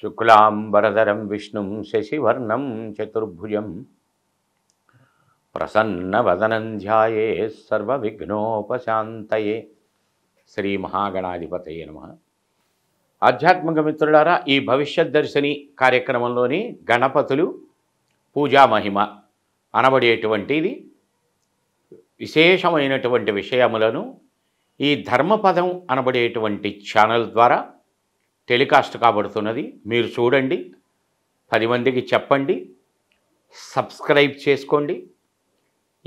శుక్లాంబరధరం విష్ణుం శశివర్ణం చతుర్భుజం ప్రసన్నవదనం ధ్యాయే సర్వవిఘ్నోపశాంతయే శ్రీ మహాగణాధిపతయ నమ ఆధ్యాత్మిక మిత్రులారా ఈ భవిష్యత్ దర్శిని కార్యక్రమంలోని గణపతులు పూజా మహిమ అనబడేటువంటిది విశేషమైనటువంటి విషయములను ఈ ధర్మపదం అనబడేటువంటి ఛానల్ ద్వారా టెలికాస్ట్ కాబడుతున్నది మీరు చూడండి పది మందికి చెప్పండి సబ్స్క్రైబ్ చేసుకోండి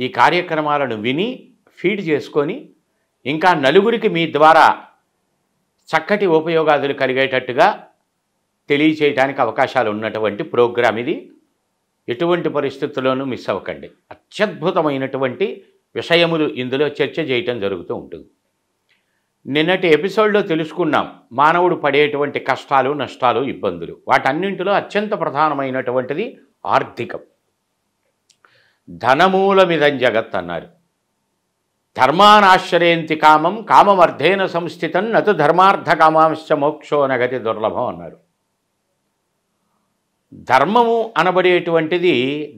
ఈ కార్యక్రమాలను విని ఫీడ్ చేసుకొని ఇంకా నలుగురికి మీ ద్వారా చక్కటి ఉపయోగాలు కలిగేటట్టుగా తెలియచేయడానికి అవకాశాలు ఉన్నటువంటి ప్రోగ్రాం ఇది ఎటువంటి పరిస్థితుల్లోనూ మిస్ అవ్వకండి అత్యద్భుతమైనటువంటి విషయములు ఇందులో చర్చ చేయటం జరుగుతూ ఉంటుంది నిన్నటి ఎపిసోడ్లో తెలుసుకున్నాం మానవుడు పడేటువంటి కష్టాలు నష్టాలు ఇబ్బందులు వాటన్నింటిలో అత్యంత ప్రధానమైనటువంటిది ఆర్థికం ధనమూలమిదం జగత్ అన్నారు ధర్మానాశ్రయంతి కామం కామమర్ధేన సంస్థితం నతు ధర్మార్థ కామాంశ మోక్షో నగతి దుర్లభం అన్నారు ధర్మము అనబడేటువంటిది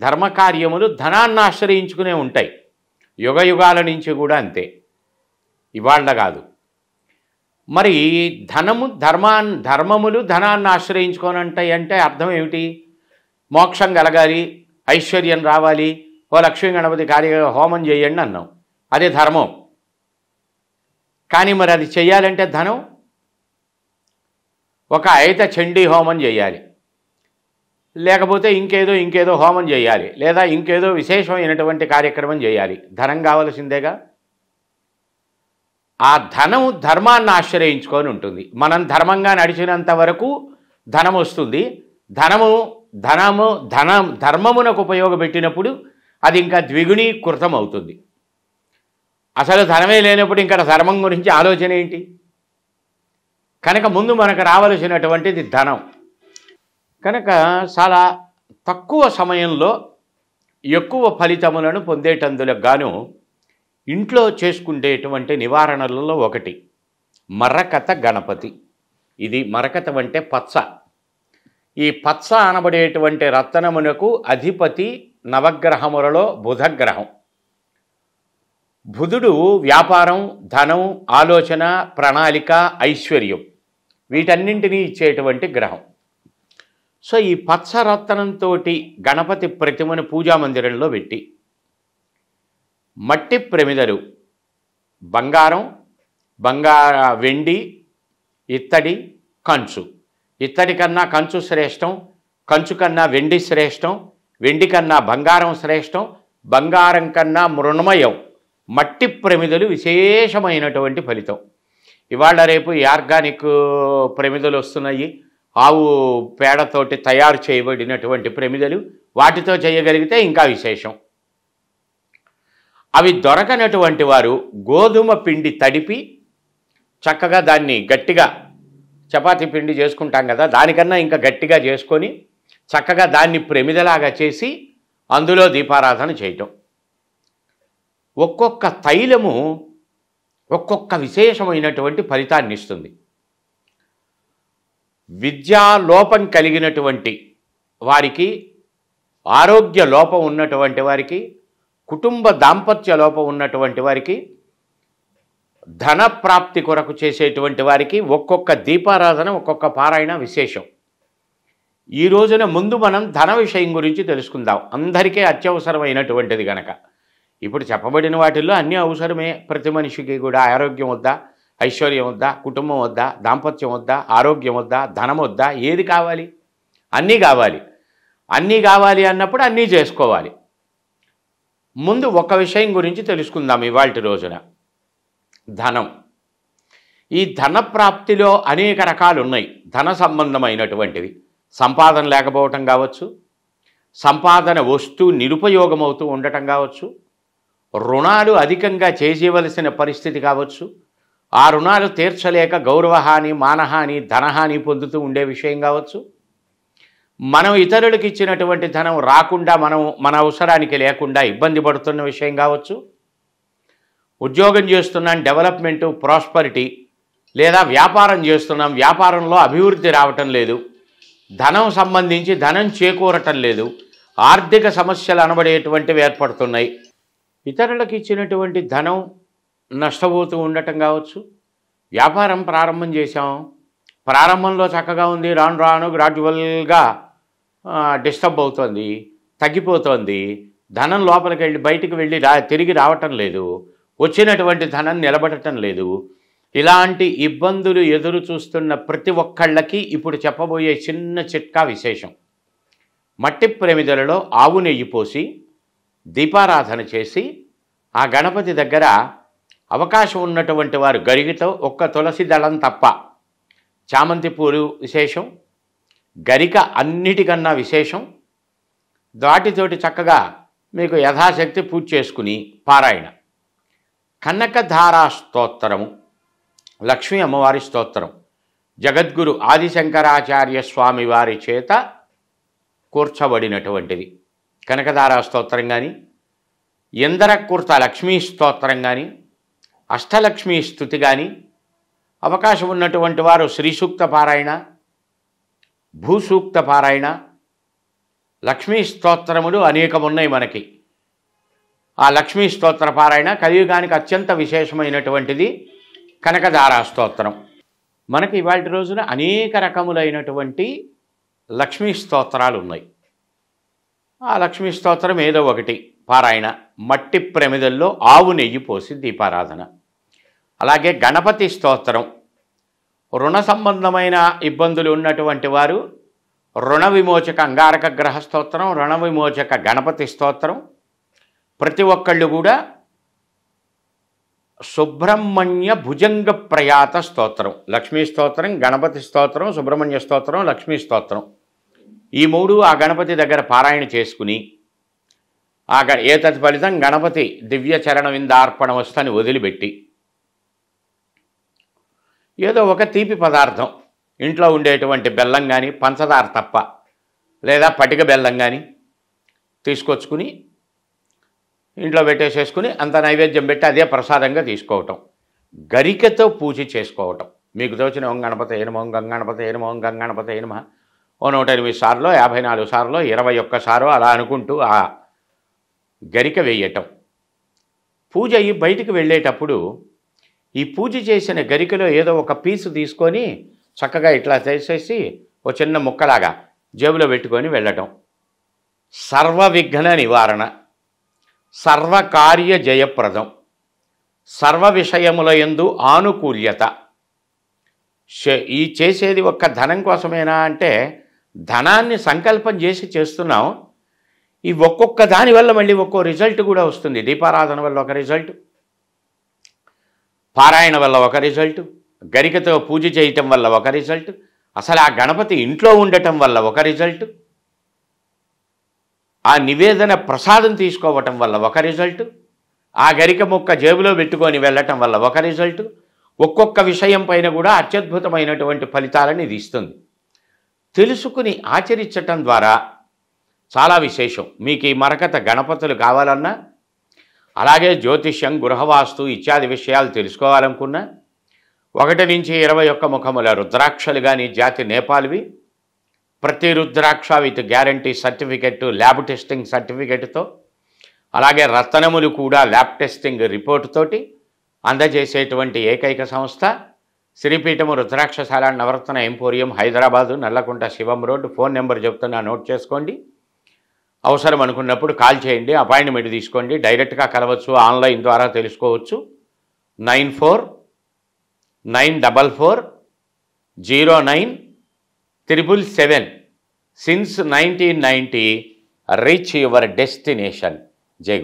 ధర్మకార్యములు ధనాన్ని ఆశ్రయించుకునే ఉంటాయి యుగ యుగాల నుంచి కూడా అంతే ఇవాళ్ళ కాదు మరి ధనము ధర్మాన్ ధర్మములు ధనాన్ని ఆశ్రయించుకోనంటాయి అంటే అర్థం ఏమిటి మోక్షం కలగాలి ఐశ్వర్యం రావాలి ఓ లక్ష్మీ గణపతి కార్య హోమం చేయండి అన్నాం అదే ధర్మం కానీ మరి అది చెయ్యాలంటే ధనం ఒక అయిత చండీ హోమం చేయాలి లేకపోతే ఇంకేదో ఇంకేదో హోమం చేయాలి లేదా ఇంకేదో విశేషమైనటువంటి కార్యక్రమం చేయాలి ధనం కావలసిందేగా ఆ ధనం ధర్మాన్ని ఆశ్రయించుకొని ఉంటుంది మనం ధర్మంగా నడిచినంత వరకు ధనం వస్తుంది ధనము ధనము ధనం ధర్మమునకు ఉపయోగపెట్టినప్పుడు అది ఇంకా ద్విగుణీకృతం అవుతుంది అసలు ధనమే లేనప్పుడు ఇంకా ధర్మం గురించి ఆలోచన ఏంటి కనుక ముందు మనకు రావలసినటువంటిది ధనం కనుక చాలా తక్కువ సమయంలో ఎక్కువ ఫలితములను పొందేటందులకు గాను ఇంట్లో చేసుకుండేటువంటి నివారణలలో ఒకటి మరకత గణపతి ఇది మరకతం అంటే పచ్చ ఈ పచ్చ అనబడేటువంటి రత్నమునకు అధిపతి నవగ్రహములలో బుధగ్రహం బుధుడు వ్యాపారం ధనం ఆలోచన ప్రణాళిక ఐశ్వర్యం వీటన్నింటినీ ఇచ్చేటువంటి గ్రహం సో ఈ పచ్చ రత్నంతో గణపతి ప్రతిమను పూజామందిరంలో పెట్టి మట్టి ప్రమిదలు బంగారం బంగార వెండి ఇత్తడి కంచు ఇత్తడి కన్నా కంచు శ్రేష్టం కంచు కన్నా వెండి శ్రేష్టం వెండి కన్నా బంగారం శ్రేష్టం బంగారం కన్నా మృణమయం మట్టి ప్రమిదలు విశేషమైనటువంటి ఫలితం ఇవాళ రేపు ఈ ఆర్గానిక్ ప్రమిదలు వస్తున్నాయి ఆవు పేడతోటి తయారు చేయబడినటువంటి ప్రమిదలు వాటితో చేయగలిగితే ఇంకా విశేషం అవి దొరకనటువంటి వారు గోధుమ పిండి తడిపి చక్కగా దాన్ని గట్టిగా చపాతి పిండి చేసుకుంటాం కదా దానికన్నా ఇంకా గట్టిగా చేసుకొని చక్కగా దాన్ని ప్రమిదలాగా చేసి అందులో దీపారాధన చేయటం ఒక్కొక్క తైలము ఒక్కొక్క విశేషమైనటువంటి ఫలితాన్ని ఇస్తుంది విద్యా లోపం కలిగినటువంటి వారికి ఆరోగ్య లోపం ఉన్నటువంటి వారికి కుటుంబ దాంపత్య లోపం ఉన్నటువంటి వారికి ధన ప్రాప్తి కొరకు చేసేటువంటి వారికి ఒక్కొక్క దీపారాధన ఒక్కొక్క పారాయణ విశేషం ఈ రోజున ముందు మనం ధన విషయం గురించి తెలుసుకుందాం అందరికీ అత్యవసరమైనటువంటిది గనక ఇప్పుడు చెప్పబడిన వాటిల్లో అన్నీ అవసరమే ప్రతి మనిషికి కూడా ఆరోగ్యం వద్దా ఐశ్వర్యం వద్దా కుటుంబం వద్దా దాంపత్యం వద్దా ఆరోగ్యం వద్దా ధనం వద్దా ఏది కావాలి అన్నీ కావాలి అన్నీ కావాలి అన్నప్పుడు అన్నీ చేసుకోవాలి ముందు ఒక విషయం గురించి తెలుసుకుందాం ఇవాళ రోజున ధనం ఈ ధన ప్రాప్తిలో అనేక రకాలు ఉన్నాయి ధన సంబంధమైనటువంటివి సంపాదన లేకపోవటం కావచ్చు సంపాదన వస్తువు నిరుపయోగం అవుతూ ఉండటం కావచ్చు రుణాలు అధికంగా చేసేవలసిన పరిస్థితి కావచ్చు ఆ రుణాలు తీర్చలేక గౌరవహాని మానహాని ధనహాని పొందుతూ ఉండే విషయం కావచ్చు మనం ఇతరులకు ఇచ్చినటువంటి ధనం రాకుండా మనం మన అవసరానికి లేకుండా ఇబ్బంది పడుతున్న విషయం కావచ్చు ఉద్యోగం చేస్తున్నాం డెవలప్మెంటు ప్రాస్పరిటీ లేదా వ్యాపారం చేస్తున్నాం వ్యాపారంలో అభివృద్ధి రావటం లేదు ధనం సంబంధించి ధనం చేకూరటం లేదు ఆర్థిక సమస్యలు అనబడేటువంటివి ఏర్పడుతున్నాయి ఇతరులకు ఇచ్చినటువంటి ధనం నష్టపోతూ ఉండటం కావచ్చు వ్యాపారం ప్రారంభం చేశాం ప్రారంభంలో చక్కగా ఉంది రాను రాను గ్రాడ్యువల్గా డిస్టర్బ్ అవుతోంది తగ్గిపోతోంది ధనం లోపలికి వెళ్ళి బయటికి వెళ్ళి రా తిరిగి రావటం లేదు వచ్చినటువంటి ధనం నిలబడటం లేదు ఇలాంటి ఇబ్బందులు ఎదురు చూస్తున్న ప్రతి ఒక్కళ్ళకి ఇప్పుడు చెప్పబోయే చిన్న చిట్కా విశేషం మట్టి ప్రమిదలలో ఆవు నెయ్యి పోసి దీపారాధన చేసి ఆ గణపతి దగ్గర అవకాశం ఉన్నటువంటి వారు గరిగితో ఒక్క తులసి దళం తప్ప చామంతి పూలు విశేషం గరిక అన్నిటికన్నా విశేషం దాటితోటి చక్కగా మీకు యథాశక్తి పూజ చేసుకుని పారాయణ కనకధారా స్తోత్రము లక్ష్మీ అమ్మవారి స్తోత్రం జగద్గురు ఆదిశంకరాచార్య స్వామి వారి చేత కూర్చబడినటువంటిది కనకధారా స్తోత్రం కానీ కూర్త లక్ష్మీ స్తోత్రం కానీ అష్టలక్ష్మీ స్థుతి కానీ అవకాశం ఉన్నటువంటి వారు శ్రీసూక్త పారాయణ భూసూక్త పారాయణ లక్ష్మీ స్తోత్రములు అనేకమున్నాయి మనకి ఆ లక్ష్మీ స్తోత్ర పారాయణ కలియుగానికి అత్యంత విశేషమైనటువంటిది కనకదారా స్తోత్రం మనకి ఇవాళ రోజున అనేక రకములైనటువంటి లక్ష్మీ స్తోత్రాలు ఉన్నాయి ఆ లక్ష్మీ స్తోత్రం ఏదో ఒకటి పారాయణ మట్టి ప్రమిదల్లో ఆవు నెయ్యి పోసి దీపారాధన అలాగే గణపతి స్తోత్రం రుణ సంబంధమైన ఇబ్బందులు ఉన్నటువంటి వారు రుణ విమోచక అంగారక గ్రహ స్తోత్రం రుణ విమోచక గణపతి స్తోత్రం ప్రతి ఒక్కళ్ళు కూడా సుబ్రహ్మణ్య భుజంగ ప్రయాత స్తోత్రం లక్ష్మీ స్తోత్రం గణపతి స్తోత్రం సుబ్రహ్మణ్య స్తోత్రం లక్ష్మీ స్తోత్రం ఈ మూడు ఆ గణపతి దగ్గర పారాయణ చేసుకుని ఆ ఏతత్ ఫలితం గణపతి దివ్య చరణ విందార్పణ వస్తని వదిలిపెట్టి ఏదో ఒక తీపి పదార్థం ఇంట్లో ఉండేటువంటి బెల్లం కానీ పంచదార తప్ప లేదా పటిక బెల్లం కానీ తీసుకొచ్చుకుని ఇంట్లో పెట్టేసేసుకుని అంత నైవేద్యం పెట్టి అదే ప్రసాదంగా తీసుకోవటం గరికతో పూజ చేసుకోవటం మీకు తోచిన ఓం గణపతి ఏనుమ ఓం గంగణపతి ఏనుమ ఓం గంగణపతి ఏనుమ ఓ నూట ఎనిమిది సార్లు యాభై నాలుగు సార్లు ఇరవై ఒక్కసారు అలా అనుకుంటూ ఆ గరిక వేయటం పూజ అయ్యి బయటికి వెళ్ళేటప్పుడు ఈ పూజ చేసిన గరికలో ఏదో ఒక పీసు తీసుకొని చక్కగా ఇట్లా చేసేసి ఓ చిన్న ముక్కలాగా జేబులో పెట్టుకొని వెళ్ళటం సర్వ విఘ్న నివారణ సర్వకార్య జయప్రదం సర్వ విషయముల ఎందు ఆనుకూల్యత ఈ చేసేది ఒక్క ధనం కోసమేనా అంటే ధనాన్ని సంకల్పం చేసి చేస్తున్నాం ఈ ఒక్కొక్క దానివల్ల మళ్ళీ ఒక్కో రిజల్ట్ కూడా వస్తుంది దీపారాధన వల్ల ఒక రిజల్ట్ పారాయణ వల్ల ఒక రిజల్ట్ గరికతో పూజ చేయటం వల్ల ఒక రిజల్ట్ అసలు ఆ గణపతి ఇంట్లో ఉండటం వల్ల ఒక రిజల్ట్ ఆ నివేదన ప్రసాదం తీసుకోవటం వల్ల ఒక రిజల్ట్ ఆ గరిక మొక్క జేబులో పెట్టుకొని వెళ్ళటం వల్ల ఒక రిజల్ట్ ఒక్కొక్క విషయం పైన కూడా అత్యద్భుతమైనటువంటి ఫలితాలను ఇది ఇస్తుంది తెలుసుకుని ఆచరించటం ద్వారా చాలా విశేషం మీకు ఈ మరకత గణపతులు కావాలన్నా అలాగే జ్యోతిష్యం గృహవాస్తు ఇత్యాది విషయాలు తెలుసుకోవాలనుకున్నా ఒకటి నుంచి ఇరవై ఒక్క ముఖముల రుద్రాక్షలు కానీ జాతి నేపాల్వి ప్రతి rudraksha with guarantee certificate lab testing సర్టిఫికెట్తో అలాగే రతనములు కూడా ల్యాబ్ టెస్టింగ్ రిపోర్ట్ తోటి అందజేసేటువంటి ఏకైక సంస్థ శ్రీపీఠము రుద్రాక్షశాల Navaratna emporium Hyderabad Nallakunta Shivam road phone number చెప్తున్నా నోట్ చేసుకోండి అవసరం అనుకున్నప్పుడు కాల్ చేయండి అపాయింట్మెంట్ తీసుకోండి డైరెక్ట్గా కలవచ్చు ఆన్లైన్ ద్వారా తెలుసుకోవచ్చు nine four nine double four zero nine triple seven since nineteen ninety reach your destination జై